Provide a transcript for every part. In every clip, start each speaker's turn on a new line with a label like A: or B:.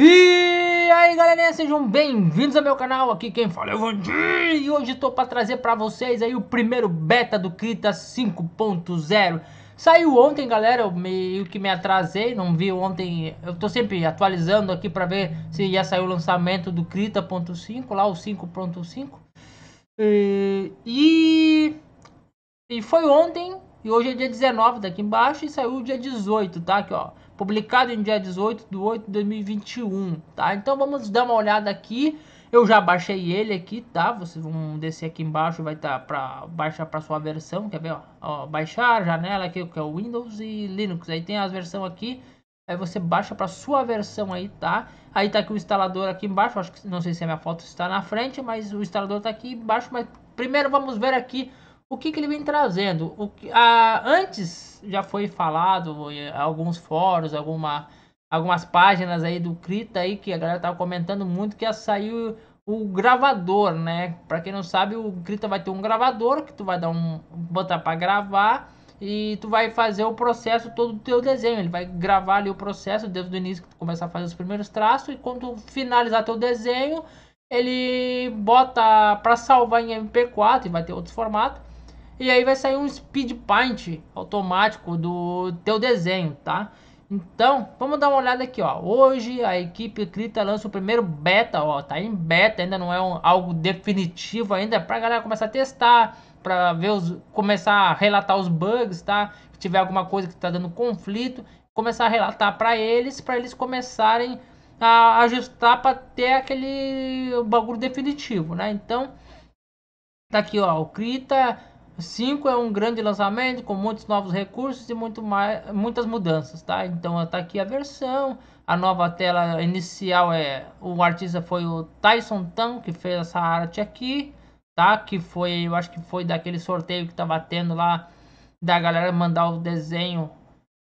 A: E aí galerinha, sejam bem-vindos ao meu canal, aqui quem fala é o Vandir E hoje estou para trazer para vocês aí o primeiro beta do Krita 5.0 Saiu ontem galera, eu meio que me atrasei, não vi ontem Eu estou sempre atualizando aqui para ver se ia sair o lançamento do Krita.5, lá o 5.5 e, e, e foi ontem, e hoje é dia 19 daqui embaixo e saiu o dia 18, tá? Aqui ó publicado em dia 18 de 8 de 2021, tá? Então vamos dar uma olhada aqui. Eu já baixei ele aqui, tá? Vocês vão descer aqui embaixo, vai estar tá para baixar para sua versão, quer ver? Ó, ó, baixar, janela aqui, que é o Windows e Linux. Aí tem as versões aqui, aí você baixa para sua versão aí, tá? Aí tá aqui o instalador aqui embaixo, acho que não sei se a minha foto está na frente, mas o instalador tá aqui embaixo, mas primeiro vamos ver aqui o que, que ele vem trazendo? O que, a, antes já foi falado em alguns fóruns, alguma, algumas páginas aí do Crita aí que a galera tava comentando muito que saiu o gravador, né? Para quem não sabe, o Crita vai ter um gravador que tu vai dar um botar para gravar e tu vai fazer o processo todo do teu desenho. Ele vai gravar ali o processo desde o início que tu começa a fazer os primeiros traços e quando finalizar teu desenho, ele bota para salvar em MP4 e vai ter outros formatos e aí vai sair um speed paint automático do teu desenho, tá? Então, vamos dar uma olhada aqui, ó. Hoje a equipe Crita lança o primeiro beta, ó. Tá em beta, ainda não é um, algo definitivo ainda, é pra galera começar a testar, pra ver os, começar a relatar os bugs, tá? Se tiver alguma coisa que tá dando conflito, começar a relatar para eles, para eles começarem a ajustar para ter aquele bagulho definitivo, né? Então, tá aqui, ó, o Krita 5 é um grande lançamento com muitos novos recursos e muito mais, muitas mudanças, tá? Então tá aqui a versão, a nova tela inicial é o artista foi o Tyson Tan que fez essa arte aqui, tá? Que foi, eu acho que foi daquele sorteio que tava tendo lá da galera mandar o desenho.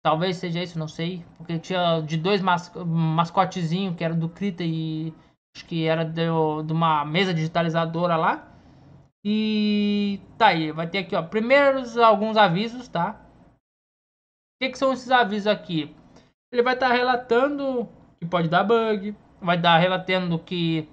A: Talvez seja isso, não sei, porque tinha de dois mas, mascotezinho que era do Krita e acho que era de, de uma mesa digitalizadora lá. E tá aí, vai ter aqui, ó, primeiros alguns avisos, tá? O que, que são esses avisos aqui? Ele vai estar tá relatando que pode dar bug, vai dar tá relatando que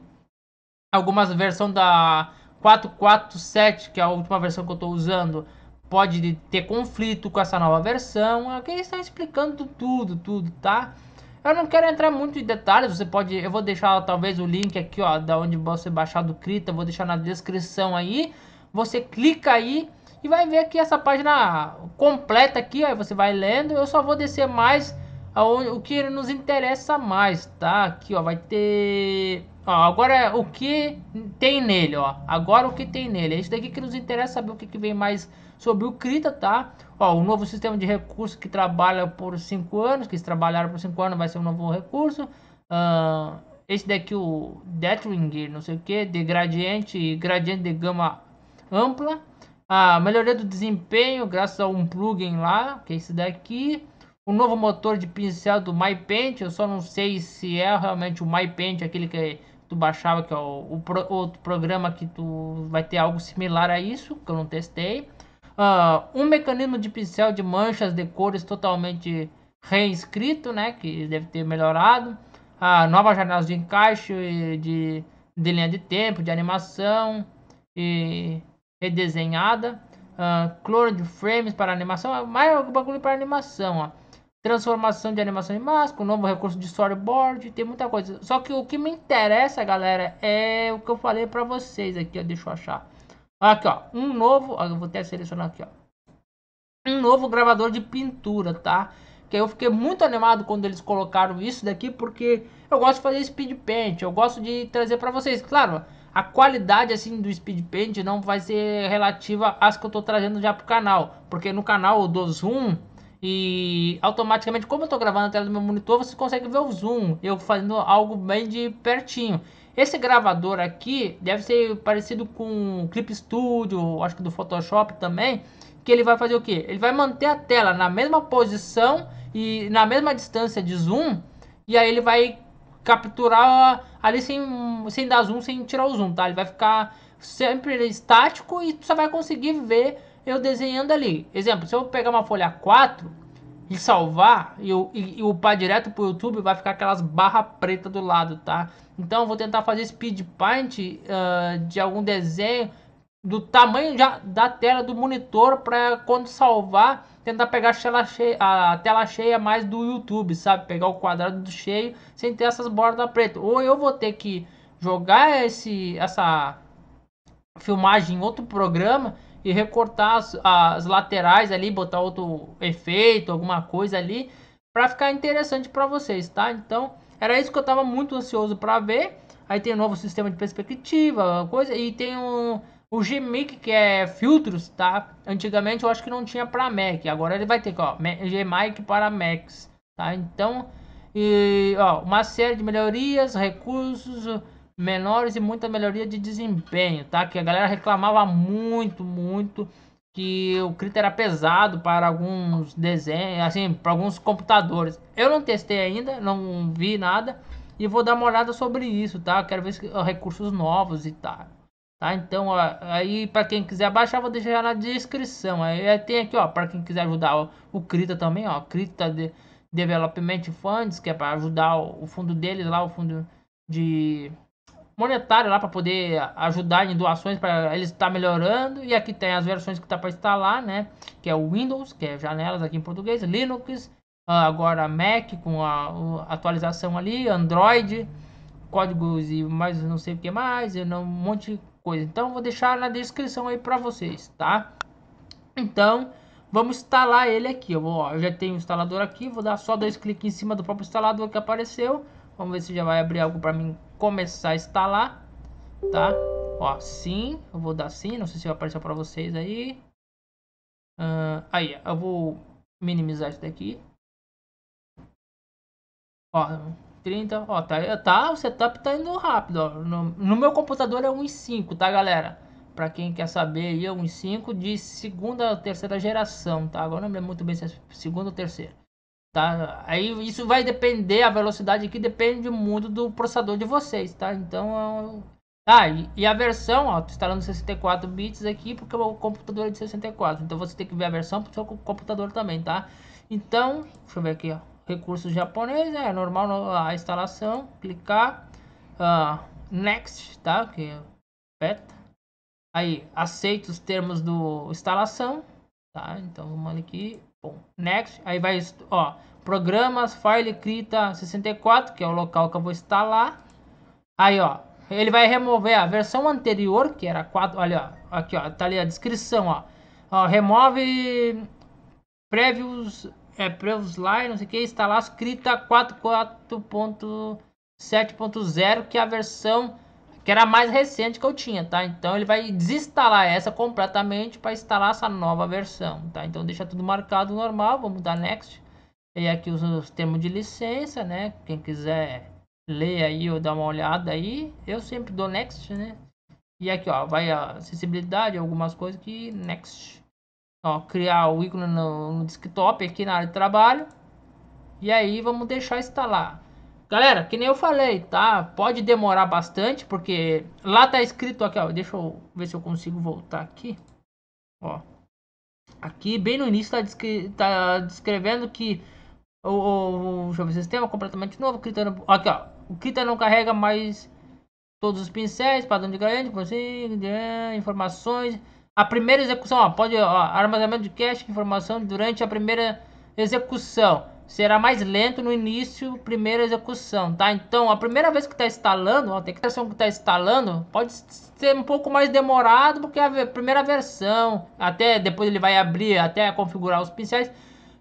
A: algumas versões da 447, que é a última versão que eu estou usando, pode ter conflito com essa nova versão. Aqui eles estão explicando tudo, tudo, tá? Eu não quero entrar muito em detalhes, você pode, eu vou deixar talvez o link aqui, ó, da onde você baixar do Krita, vou deixar na descrição aí. Você clica aí e vai ver aqui essa página completa aqui, aí você vai lendo. Eu só vou descer mais aonde, o que nos interessa mais, tá? Aqui, ó, vai ter ó, agora o que tem nele, ó. Agora o que tem nele. É isso daqui que nos interessa saber o que, que vem mais sobre o CRITA, tá? Ó, o novo sistema de recurso que trabalha por 5 anos, que se trabalharam por 5 anos vai ser um novo recurso. Uh, esse daqui, o Detringer, não sei o que, de gradiente e gradiente de gama ampla. A melhoria do desempenho graças a um plugin lá, que é esse daqui. O novo motor de pincel do MyPaint, eu só não sei se é realmente o MyPaint, aquele que tu baixava, que é o, o pro, outro programa que tu vai ter algo similar a isso, que eu não testei. Uh, um mecanismo de pincel de manchas de cores totalmente reescrito, né, que deve ter melhorado. Uh, novas janelas de encaixe, de, de linha de tempo, de animação e redesenhada. Uh, ah, clone de frames para animação, é mais bagulho para animação, ó. Transformação de animação em máscara, novo recurso de storyboard, tem muita coisa. Só que o que me interessa, galera, é o que eu falei para vocês aqui, ó, deixa eu achar Aqui, ó, um novo, ó, eu vou até selecionar aqui, ó. Um novo gravador de pintura, tá? Que eu fiquei muito animado quando eles colocaram isso daqui, porque eu gosto de fazer speed paint, eu gosto de trazer para vocês, claro, a qualidade assim do speed paint não vai ser relativa às que eu tô trazendo já pro canal, porque no canal do Zoom e automaticamente como eu tô gravando a tela do meu monitor, você consegue ver o zoom, eu fazendo algo bem de pertinho. Esse gravador aqui deve ser parecido com o Clip Studio, acho que do Photoshop também, que ele vai fazer o que? Ele vai manter a tela na mesma posição e na mesma distância de zoom, e aí ele vai capturar ali sem, sem dar zoom, sem tirar o zoom, tá? Ele vai ficar sempre estático e você vai conseguir ver eu desenhando ali. Exemplo, se eu pegar uma folha 4, salvar e, e, e upar direto pro YouTube, vai ficar aquelas barra preta do lado, tá? Então eu vou tentar fazer speed paint uh, ah, de algum desenho do tamanho já da tela do monitor para quando salvar tentar pegar a tela, cheia, a tela cheia mais do YouTube, sabe? Pegar o quadrado do cheio sem ter essas bordas pretas. Ou eu vou ter que jogar esse essa filmagem em outro programa e recortar as, as laterais ali, botar outro efeito, alguma coisa ali, para ficar interessante para vocês, tá? Então, era isso que eu estava muito ansioso para ver. Aí tem um novo sistema de perspectiva, coisa, e tem um, o GMIC, que é filtros, tá? Antigamente eu acho que não tinha para Mac, agora ele vai ter, ó, GMIC para Macs, tá? Então, e, ó, uma série de melhorias, recursos, menores e muita melhoria de desempenho, tá? Que a galera reclamava muito, muito que o Krita era pesado para alguns desenhos, assim, para alguns computadores. Eu não testei ainda, não vi nada e vou dar uma olhada sobre isso, tá? Quero ver os recursos novos e tal. Tá, tá? Então, ó, aí para quem quiser baixar, vou deixar na descrição. Aí tem aqui, ó, para quem quiser ajudar ó, o Krita também, ó, Krita de Development Funds, que é para ajudar o, o fundo deles lá, o fundo de monetário lá para poder ajudar em doações para eles estar tá melhorando. E aqui tem as versões que tá para instalar, né? Que é o Windows, que é janelas aqui em português, Linux, ah, agora Mac com a, a atualização ali, Android, códigos e mais não sei o que mais, eu não, um monte de coisa. Então vou deixar na descrição aí para vocês, tá? Então, vamos instalar ele aqui. Eu, vou, ó, eu já tenho o instalador aqui, vou dar só dois cliques em cima do próprio instalador que apareceu. Vamos ver se já vai abrir algo para mim começar a instalar, tá? Ó, sim, eu vou dar sim, não sei se apareceu para vocês aí. Uh, aí, eu vou minimizar isso daqui. Ó, 30, ó, tá, tá, o setup tá indo rápido, ó. No, no meu computador é 1.5, tá, galera? Para quem quer saber aí, é 1.5 de segunda ou terceira geração, tá? Agora não lembro muito bem se é segunda ou terceira. Tá? Aí isso vai depender, a velocidade aqui depende muito do processador de vocês, tá? Então, ah, e a versão, ó, tô instalando 64 bits aqui porque o computador é de 64. Então você tem que ver a versão pro seu computador também, tá? Então, deixa eu ver aqui, ó. Recursos japoneses, é normal a instalação, clicar. Uh, next, tá? Que é beta. Aí, aceita os termos do instalação, tá? Então vamos aqui, Next, aí vai, ó, programas, file crita 64, que é o local que eu vou instalar. Aí, ó, ele vai remover a versão anterior, que era 4, olha, ó, aqui, ó, tá ali a descrição, ó. ó remove previous, é, previous line, não sei o que, instalar escrita 44.7.0, que é a versão que era a mais recente que eu tinha, tá? Então ele vai desinstalar essa completamente para instalar essa nova versão, tá? Então deixa tudo marcado normal, vamos dar next. E aqui os, os termos de licença, né? Quem quiser ler aí ou dar uma olhada aí, eu sempre dou next, né? E aqui, ó, vai a acessibilidade, algumas coisas que next. Ó, criar o ícone no, no desktop aqui na área de trabalho. E aí vamos deixar instalar. Galera, que nem eu falei, tá? Pode demorar bastante, porque lá tá escrito aqui, ó. Deixa eu ver se eu consigo voltar aqui. Ó. Aqui, bem no início, tá, descre tá descrevendo que o, o, o deixa eu ver, sistema completamente novo. Criteriano, aqui, ó. O Kita não carrega mais todos os pincéis, padrão de grande, eh, informações. A primeira execução, ó, pode ó, armazenamento de cache, informação durante a primeira execução será mais lento no início, primeira execução, tá? Então, a primeira vez que está instalando, ó, a detecção que está instalando, pode ser um pouco mais demorado, porque a primeira versão, até depois ele vai abrir, até configurar os pincéis,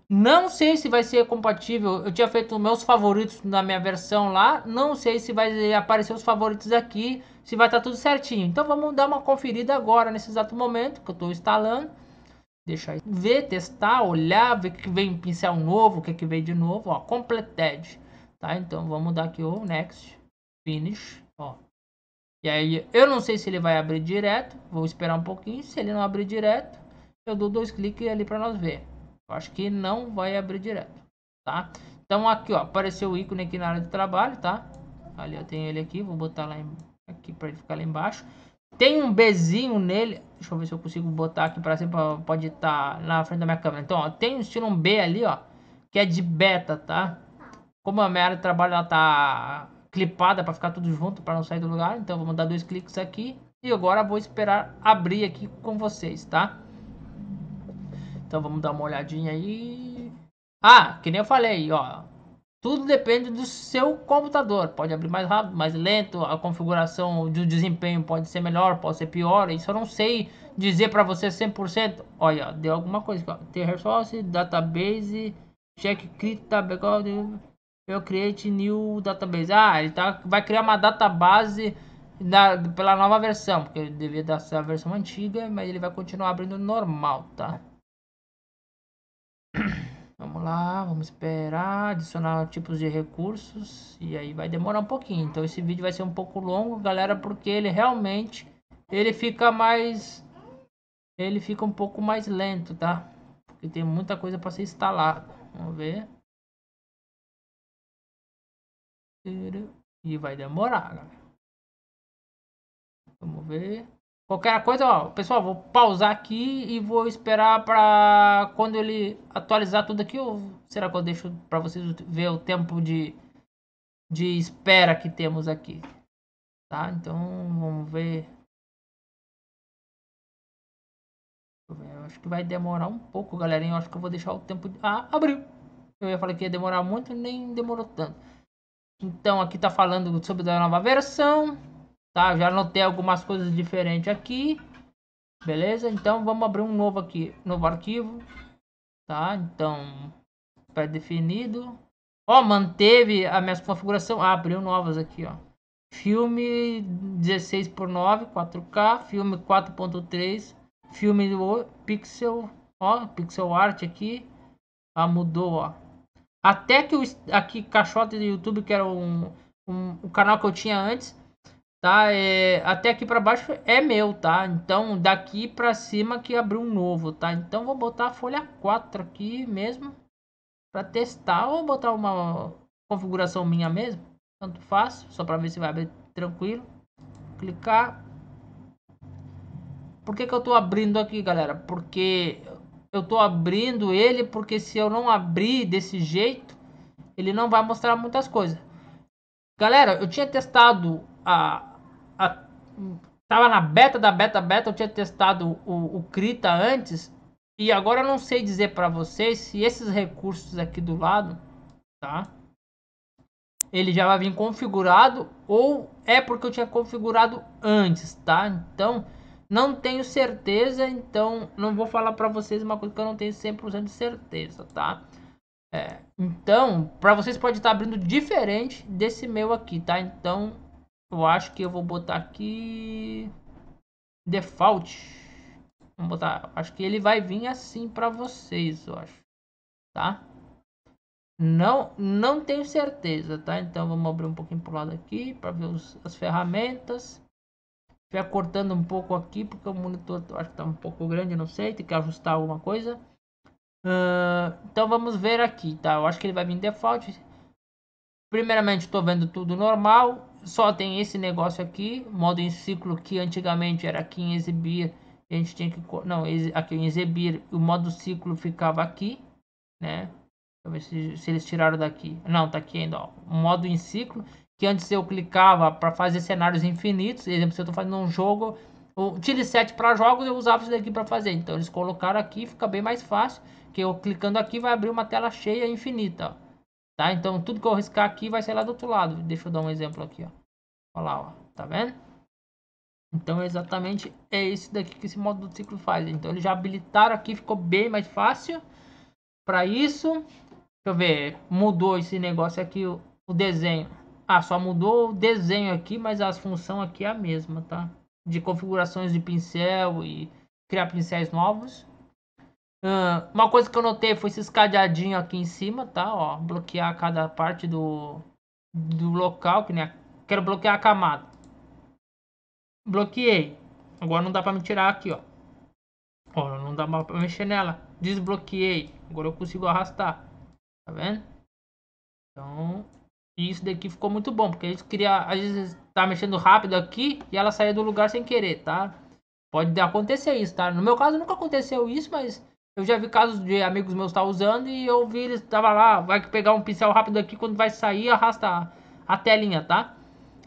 A: não sei se vai ser compatível, eu tinha feito meus favoritos na minha versão lá, não sei se vai aparecer os favoritos aqui, se vai estar tá tudo certinho. Então vamos dar uma conferida agora, nesse exato momento que eu estou instalando deixar ver, testar, olhar, ver o que vem pincel novo, o que, é que vem de novo, ó, completed, tá? Então vamos dar aqui o next, finish, ó. E aí eu não sei se ele vai abrir direto, vou esperar um pouquinho, se ele não abrir direto, eu dou dois cliques é ali para nós ver. Eu acho que não vai abrir direto, tá? Então aqui, ó, apareceu o ícone aqui na área de trabalho, tá? Ali eu tenho ele aqui, vou botar lá em, aqui para ele ficar lá embaixo. Tem um bezinho nele. Deixa eu ver se eu consigo botar aqui pra cima. Pode estar tá na frente da minha câmera. Então, ó, tem um estilo um B ali, ó. Que é de beta, tá? Como a minha área de trabalho ela tá clipada pra ficar tudo junto, pra não sair do lugar. Então, vamos dar dois cliques aqui. E agora vou esperar abrir aqui com vocês, tá? Então, vamos dar uma olhadinha aí. Ah, que nem eu falei, ó. Tudo depende do seu computador. Pode abrir mais rápido, mais lento, a configuração do desempenho pode ser melhor, pode ser pior. Isso eu não sei dizer para você 100%. Olha, deu alguma coisa. Ter source, database, check crita, backup, eu create new database. Ah, ele tá, vai criar uma database na, pela nova versão, porque ele devia dar a versão antiga, mas ele vai continuar abrindo normal, tá? Vamos lá, vamos esperar, adicionar tipos de recursos e aí vai demorar um pouquinho. Então esse vídeo vai ser um pouco longo, galera, porque ele realmente ele fica mais ele fica um pouco mais lento, tá? Porque tem muita coisa para ser instalada. Vamos ver. E vai demorar, galera. Vamos ver. Qualquer coisa, ó, pessoal, vou pausar aqui e vou esperar para quando ele atualizar tudo aqui. Ou será que eu deixo para vocês ver o tempo de, de espera que temos aqui? Tá, então vamos ver. Eu acho que vai demorar um pouco, galerinha. Eu acho que eu vou deixar o tempo... De... Ah, abriu! Eu ia falar que ia demorar muito, nem demorou tanto. Então aqui tá falando sobre a nova versão. Tá, já anotei algumas coisas diferentes aqui. Beleza? Então vamos abrir um novo aqui, novo arquivo. Tá? Então, pré-definido. Ó, oh, manteve a minha configuração. Ah, abriu novas aqui, ó. Filme 16 por 9, 4K, filme 4.3, filme pixel, ó, pixel art aqui. Ah, mudou, ó. Até que o aqui caixote do YouTube, que era um, um, um canal que eu tinha antes, tá? É, até aqui para baixo é meu, tá? Então daqui para cima que abriu um novo, tá? Então vou botar a folha 4 aqui mesmo para testar ou botar uma configuração minha mesmo, tanto faz, só para ver se vai abrir tranquilo. Clicar. Por que que eu tô abrindo aqui, galera? Porque eu tô abrindo ele porque se eu não abrir desse jeito, ele não vai mostrar muitas coisas. Galera, eu tinha testado a, a, tava na beta da beta beta, eu tinha testado o, o Krita antes e agora eu não sei dizer para vocês se esses recursos aqui do lado, tá? Ele já vai vir configurado ou é porque eu tinha configurado antes, tá? Então, não tenho certeza, então não vou falar para vocês uma coisa que eu não tenho 100% de certeza, tá? É, então, para vocês pode estar abrindo diferente desse meu aqui, tá? Então, eu acho que eu vou botar aqui default. Vamos botar, acho que ele vai vir assim para vocês, eu acho. Tá? Não, não tenho certeza, tá? Então vamos abrir um pouquinho pro lado aqui para ver os, as ferramentas. Vai cortando um pouco aqui porque o monitor acho que está um pouco grande, não sei, tem que ajustar alguma coisa. Uh, então vamos ver aqui, tá? Eu acho que ele vai vir default. Primeiramente estou vendo tudo normal, só tem esse negócio aqui, modo em ciclo que antigamente era aqui em exibir, a gente tinha que não, aqui em exibir, o modo ciclo ficava aqui, né? Deixa se, se, eles tiraram daqui. Não, tá aqui ainda, ó. Modo em ciclo que antes eu clicava para fazer cenários infinitos, exemplo, se eu tô fazendo um jogo, o Tile 7 para jogos, eu usava isso daqui para fazer. Então eles colocaram aqui, fica bem mais fácil, que eu clicando aqui vai abrir uma tela cheia infinita, ó. Tá? Então, tudo que eu riscar aqui vai ser lá do outro lado. Deixa eu dar um exemplo aqui, ó. Olha lá, ó. Tá vendo? Então, é exatamente é isso daqui que esse módulo ciclo faz. Então, eles já habilitaram aqui. Ficou bem mais fácil. Para isso, deixa eu ver. Mudou esse negócio aqui, o, o desenho. Ah, só mudou o desenho aqui, mas as funções aqui é a mesma, tá? De configurações de pincel e criar pincéis novos. Ah, uma coisa que eu notei foi esses cadeadinhos aqui em cima, tá? Ó, bloquear cada parte do, do local, que nem a... quero bloquear a camada. Bloqueei. Agora não dá pra me tirar aqui, ó. Ó, não dá pra mexer nela. Desbloqueei. Agora eu consigo arrastar. Tá vendo? Então, isso daqui ficou muito bom, porque a gente queria... Às vezes tá mexendo rápido aqui e ela sair do lugar sem querer, tá? Pode acontecer isso, tá? No meu caso nunca aconteceu isso, mas eu já vi casos de amigos meus estar tá usando e eu vi eles tava lá, vai pegar um pincel rápido aqui, quando vai sair, arrasta a, telinha, tá?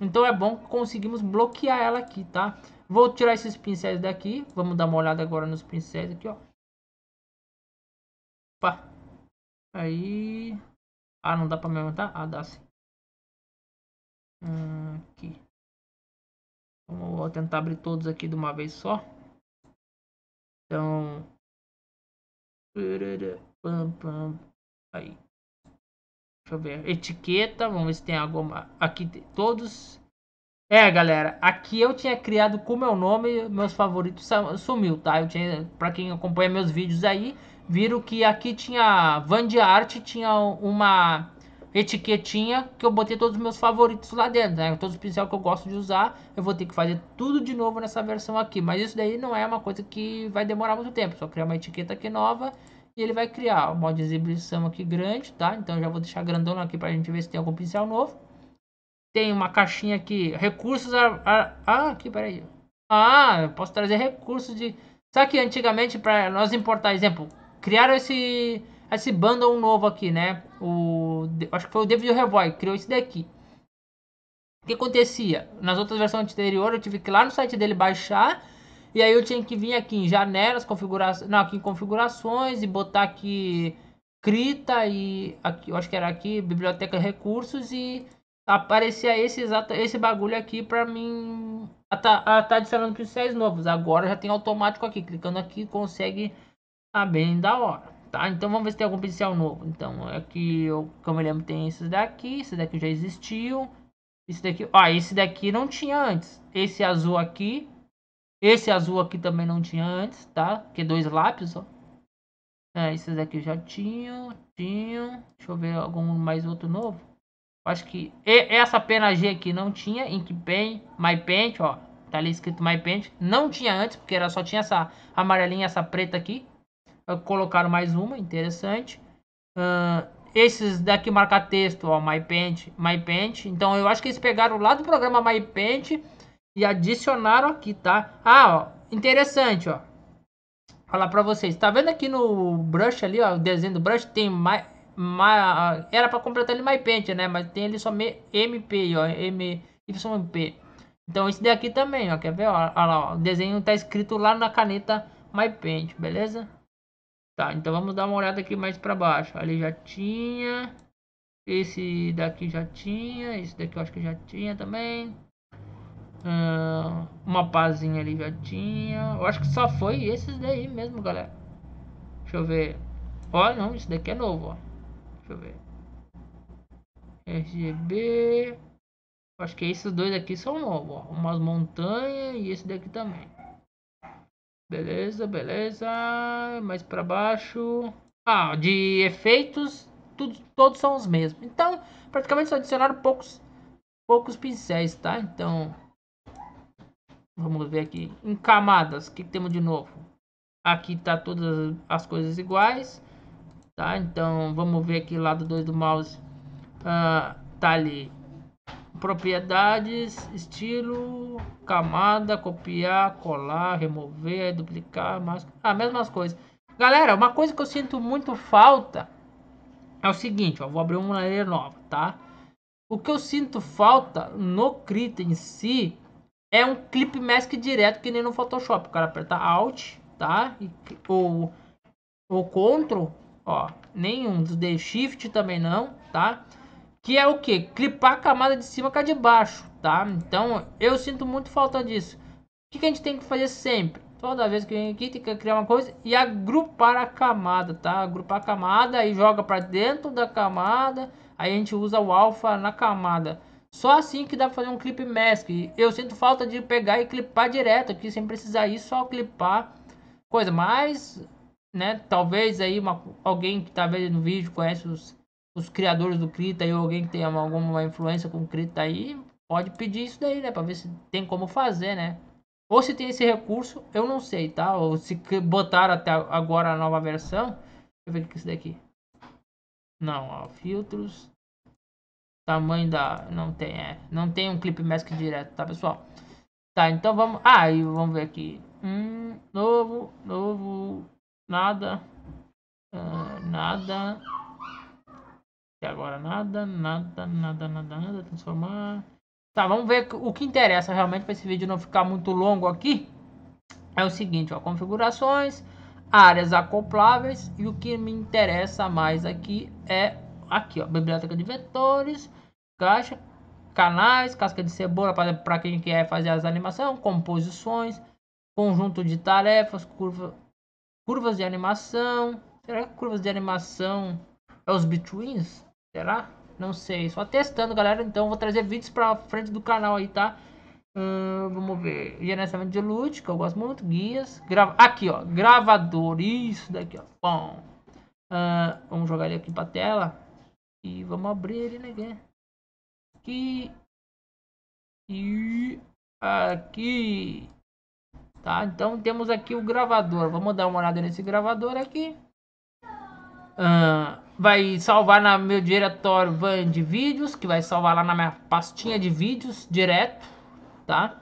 A: Então é bom que conseguimos bloquear ela aqui, tá? Vou tirar esses pincéis daqui, vamos dar uma olhada agora nos pincéis aqui, ó. Opa. Aí... Ah, não dá pra me aumentar? Ah, dá sim. Hum, aqui. Vou tentar abrir todos aqui de uma vez só. Então, Aí. Deixa eu ver. Etiqueta. Vamos ver se tem alguma. Aqui tem todos. É, galera. Aqui eu tinha criado com o meu nome. Meus favoritos sumiu, tá? Eu tinha. Pra quem acompanha meus vídeos aí, viram que aqui tinha. Van de Arte tinha uma etiquetinha que eu botei todos os meus favoritos lá dentro, né? Todos os pincel que eu gosto de usar, eu vou ter que fazer tudo de novo nessa versão aqui. Mas isso daí não é uma coisa que vai demorar muito tempo, só criar uma etiqueta aqui nova e ele vai criar o modo de exibição aqui grande, tá? Então já vou deixar grandão aqui para a gente ver se tem algum pincel novo. Tem uma caixinha aqui, recursos... A, a, ah, aqui, peraí. Ah, eu posso trazer recursos de... Sabe que antigamente para nós importar, exemplo, criaram esse, esse bundle novo aqui, né? o acho que foi o David Revoy que criou esse daqui. O que acontecia? Nas outras versões anteriores eu tive que ir lá no site dele baixar e aí eu tinha que vir aqui em janelas, configurações, não, aqui em configurações e botar aqui escrita e aqui, eu acho que era aqui, biblioteca recursos e aparecia esse exato esse bagulho aqui para mim ah, tá, ah, tá adicionando pincéis novos. Agora já tem automático aqui, clicando aqui consegue tá bem da hora tá? Então vamos ver se tem algum pincel novo. Então, aqui, é eu, como eu lembro, tem esse daqui, esse daqui já existiu. Esse daqui, ó, esse daqui não tinha antes. Esse azul aqui, esse azul aqui também não tinha antes, tá? Que é dois lápis, ó. É, esses daqui já tinham, tinham. Deixa eu ver algum mais outro novo. Acho que e, essa pena G aqui não tinha, My MyPaint, ó. Tá ali escrito MyPaint. Não tinha antes, porque era só tinha essa amarelinha, essa preta aqui colocaram mais uma, interessante. Uh, esses daqui marca texto, ó, MyPaint, MyPaint. Então eu acho que eles pegaram lá do programa MyPaint e adicionaram aqui, tá? Ah, ó, interessante, ó. Falar para vocês, tá vendo aqui no brush ali, ó, o desenho do brush tem mais my era para completar ele MyPaint, né? Mas tem ele só me, MP, ó, M, YMP. Então esse daqui também, ó, quer ver? Ó, ó ó, o desenho tá escrito lá na caneta MyPaint, beleza? Tá, então vamos dar uma olhada aqui mais para baixo. Ali já tinha. Esse daqui já tinha. Esse daqui eu acho que já tinha também. Uh, uma pazinha ali já tinha. Eu acho que só foi esses daí mesmo, galera. Deixa eu ver. Ó, não, esse daqui é novo, ó. Deixa eu ver. RGB. Acho que esses dois aqui são novos, ó. Umas montanhas e esse daqui também. Beleza, beleza. Mais para baixo. Ah, de efeitos, tudo, todos são os mesmos. Então, praticamente só adicionaram poucos, poucos pincéis, tá? Então, vamos ver aqui. Em camadas, o que, que temos de novo? Aqui tá todas as coisas iguais, tá? Então, vamos ver aqui lado 2 do mouse. Ah, tá ali propriedades, estilo, camada, copiar, colar, remover, duplicar, mais... a ah, mesmas coisas. Galera, uma coisa que eu sinto muito falta é o seguinte, ó, vou abrir uma nova, tá? O que eu sinto falta no Krita em si é um clip mask direto que nem no Photoshop. O cara aperta Alt, tá? E, ou, ou Ctrl, ó, nenhum dos D, Shift também não, tá? que é o que? Clipar a camada de cima com a de baixo, tá? Então eu sinto muito falta disso. O que, que a gente tem que fazer sempre? Toda vez que vem aqui tem que criar uma coisa e agrupar a camada, tá? Agrupar a camada e joga para dentro da camada. Aí a gente usa o alfa na camada. Só assim que dá para fazer um clip mask. Eu sinto falta de pegar e clipar direto aqui sem precisar ir só clipar coisa. mais, né? Talvez aí uma, alguém que tá vendo no vídeo conhece os os criadores do Krita aí, alguém que tenha alguma influência com o Krita aí, pode pedir isso daí, né? Pra ver se tem como fazer, né? Ou se tem esse recurso, eu não sei, tá? Ou se botaram até agora a nova versão. Deixa eu ver o que é isso daqui. Não, ó, filtros. Tamanho da... Não tem, é. Não tem um clip mask direto, tá, pessoal? Tá, então vamos... Ah, e vamos ver aqui. Hum, novo, novo... Nada. Uh, nada. Até agora nada, nada, nada, nada, nada. Transformar. Tá, vamos ver o que interessa realmente para esse vídeo não ficar muito longo aqui. É o seguinte, ó, configurações, áreas acopláveis e o que me interessa mais aqui é aqui, ó, biblioteca de vetores, caixa, canais, casca de cebola para quem quer fazer as animações, composições, conjunto de tarefas, curva, curvas de animação. Será que curvas de animação é os betweens? Será? Não sei, só testando, galera. Então, vou trazer vídeos pra frente do canal aí, tá? vamos ver. Gerenciamento de loot, que eu gosto muito. Guias. Grava... Aqui, ó. Gravador. Isso daqui, ó. Bom. Uh, vamos jogar ele aqui pra tela. E vamos abrir ele, né? Aqui. E aqui. Tá, então temos aqui o gravador. Vamos dar uma olhada nesse gravador aqui. Uh, vai salvar no meu diretório van de vídeos, que vai salvar lá na minha pastinha de vídeos direto, tá?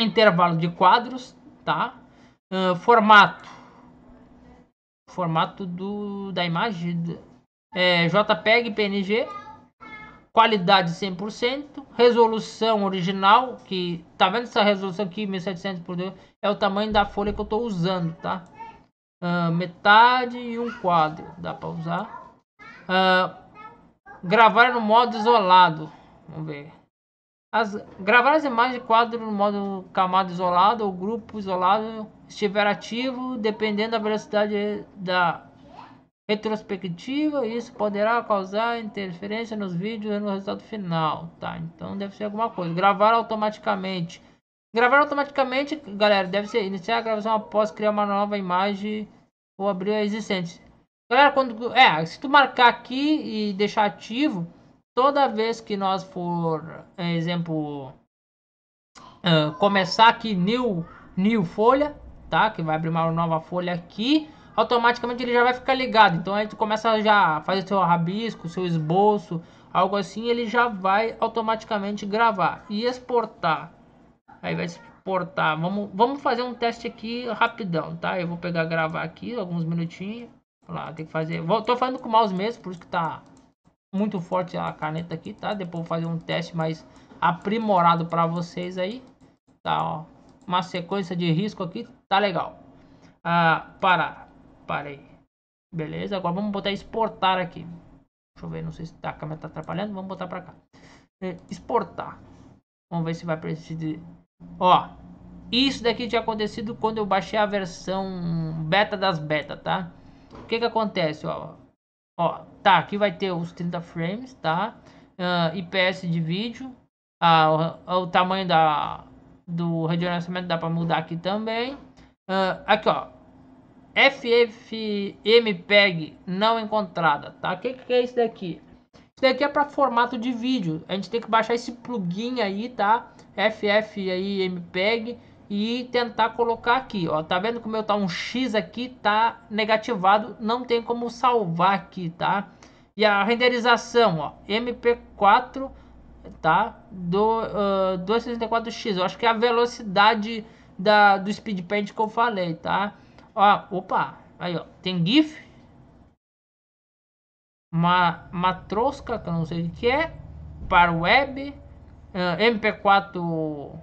A: Intervalo de quadros, tá? Uh, formato. Formato do, da imagem é, JPEG, PNG. Qualidade 100%. Resolução original, que tá vendo essa resolução aqui, 1700 por 2, é o tamanho da folha que eu tô usando, tá? uh, metade e um quadro. Dá para usar. Uh, gravar no modo isolado. Vamos ver. As, gravar as imagens de quadro no modo camada isolado ou grupo isolado estiver ativo, dependendo da velocidade da retrospectiva, isso poderá causar interferência nos vídeos e no resultado final, tá? Então deve ser alguma coisa. Gravar automaticamente Gravar automaticamente, galera, deve ser iniciar a gravação após criar uma nova imagem ou abrir a existente. Galera, quando é, se tu marcar aqui e deixar ativo, toda vez que nós for, é, exemplo, uh, começar aqui new new folha, tá? Que vai abrir uma nova folha aqui, automaticamente ele já vai ficar ligado. Então aí tu começa já a fazer seu rabisco, seu esboço, algo assim, ele já vai automaticamente gravar e exportar Aí vai exportar. Vamos, vamos fazer um teste aqui rapidão, tá? Eu vou pegar gravar aqui alguns minutinhos. Lá, tem que fazer. Vou, tô falando com o mouse mesmo, por isso que tá muito forte a caneta aqui, tá? Depois vou fazer um teste mais aprimorado para vocês aí. Tá, ó. Uma sequência de risco aqui, tá legal. Ah, parar. Parei. Beleza, agora vamos botar exportar aqui. Deixa eu ver, não sei se tá, a câmera tá atrapalhando. Vamos botar para cá. É, exportar. Vamos ver se vai precisar de Ó, isso daqui tinha acontecido quando eu baixei a versão beta das beta, tá? O que que acontece, ó? Ó, tá, aqui vai ter os 30 frames, tá? Uh, ah, IPS de vídeo, ah, o, o, tamanho da, do redirecionamento dá para mudar aqui também. Uh, aqui, ó. FFmpeg não encontrada, tá? O que, que é isso daqui? Isso daqui é para formato de vídeo. A gente tem que baixar esse plugin aí, tá? FF aí MPEG e tentar colocar aqui, ó. Tá vendo como eu tá um X aqui, tá negativado, não tem como salvar aqui, tá? E a renderização, ó, MP4, tá? Do uh, ah, 264X. Eu acho que é a velocidade da do speedpaint que eu falei, tá? Ó, opa, aí ó, tem GIF, uma matrosca, que eu não sei o que é, para web, uh, eh, MP4,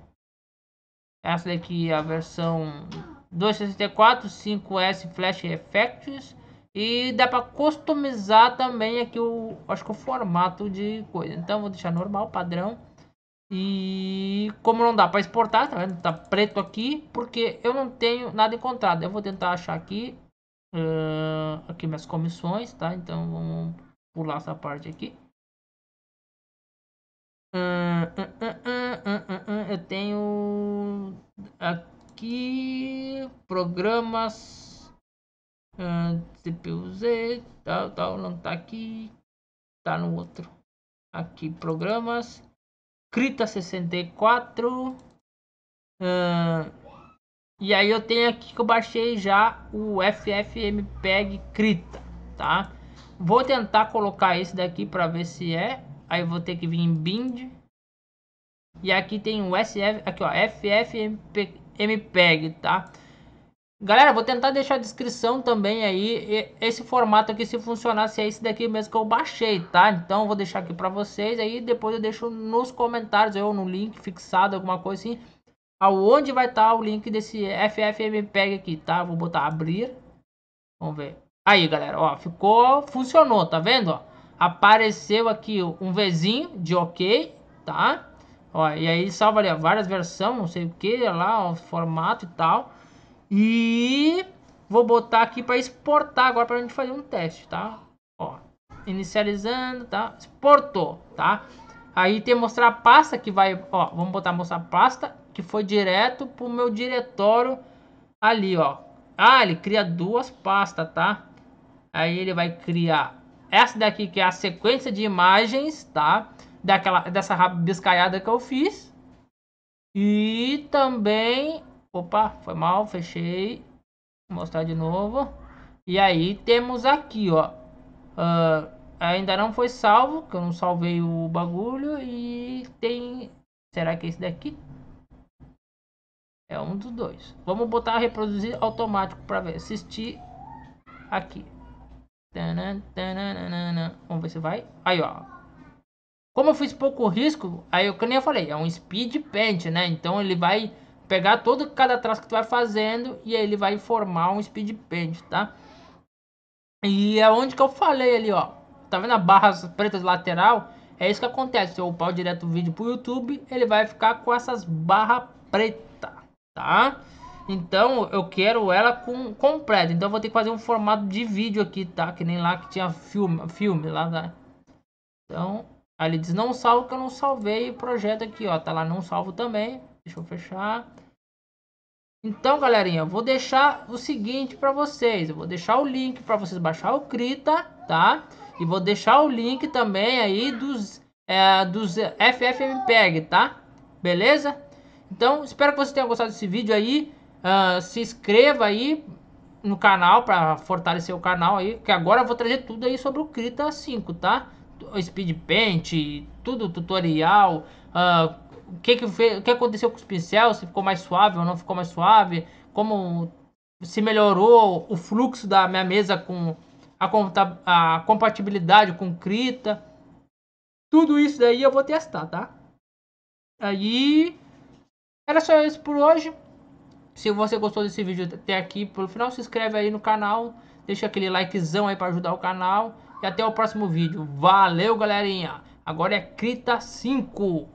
A: essa daqui é a versão 264, 5S Flash Effects, e dá para customizar também aqui o, acho que o formato de coisa. Então vou deixar normal, padrão. E como não dá para exportar, tá vendo? Tá preto aqui, porque eu não tenho nada encontrado. Eu vou tentar achar aqui uh, aqui minhas comissões, tá? Então vamos pular essa parte aqui. Uh, uh, eu tenho aqui programas CPU-Z, tal, tal, não tá aqui, tá no outro. Aqui programas, Crita 64, uh, e aí eu tenho aqui que eu baixei já o FFmpeg Krita, tá? Vou tentar colocar esse daqui para ver se é. Aí vou ter que vir em bind. E aqui tem o SF, aqui ó, FFmpeg, tá? Galera, vou tentar deixar a descrição também aí, esse formato aqui, se funcionar, se é esse daqui mesmo que eu baixei, tá? Então, vou deixar aqui para vocês, aí depois eu deixo nos comentários ou no link fixado, alguma coisa assim, aonde vai estar tá o link desse FFmpeg aqui, tá? Vou botar abrir. Vamos ver. Aí, galera, ó, ficou, funcionou, tá vendo, ó? Apareceu aqui um vizinho de OK, tá? Ó, e aí salva ali ó, várias versões, não sei o que, lá, o formato e tal. E vou botar aqui para exportar agora para a gente fazer um teste, tá? Ó, inicializando, tá? Exportou, tá? Aí tem mostrar a pasta que vai, ó, vamos botar mostrar pasta que foi direto pro meu diretório ali, ó. Ah, ele cria duas pastas, tá? Aí ele vai criar essa daqui que é a sequência de imagens, tá? Daquela, dessa rabiscaiada que eu fiz. E também... Opa, foi mal, fechei. Vou mostrar de novo. E aí temos aqui, ó. Uh, ainda não foi salvo, que eu não salvei o bagulho. E tem... Será que é esse daqui? É um dos dois. Vamos botar reproduzir automático para ver. Assistir aqui. Vamos ver se vai. Aí, ó. Como eu fiz pouco risco, aí eu que nem eu falei, é um speed paint, né? Então ele vai pegar todo cada traço que tu vai fazendo e aí ele vai formar um speed paint, tá? E é onde que eu falei ali, ó. Tá vendo a barra preta lateral? É isso que acontece. Se eu upar direto o vídeo pro YouTube, ele vai ficar com essas barras pretas tá? Então eu quero ela com completa. Então eu vou ter que fazer um formato de vídeo aqui, tá? Que nem lá que tinha filme, filme lá, tá? Então, aí ele diz não salvo que eu não salvei o projeto aqui, ó. Tá lá não salvo também. Deixa eu fechar. Então, galerinha, eu vou deixar o seguinte para vocês. Eu vou deixar o link para vocês baixar o Krita, tá? E vou deixar o link também aí dos é, dos FFmpeg, tá? Beleza? Então, espero que você tenha gostado desse vídeo aí. Uh, se inscreva aí no canal para fortalecer o canal aí. Que agora eu vou trazer tudo aí sobre o Krita 5, tá? Speed Paint, tudo tutorial, uh, o que que, o que aconteceu com os pincéis, se ficou mais suave ou não ficou mais suave, como se melhorou o fluxo da minha mesa com a, a compatibilidade com Krita. Tudo isso daí eu vou testar, tá? Aí era só isso por hoje. Se você gostou desse vídeo até aqui, pelo final, se inscreve aí no canal. Deixa aquele likezão aí para ajudar o canal. E até o próximo vídeo. Valeu, galerinha. Agora é Crita 5.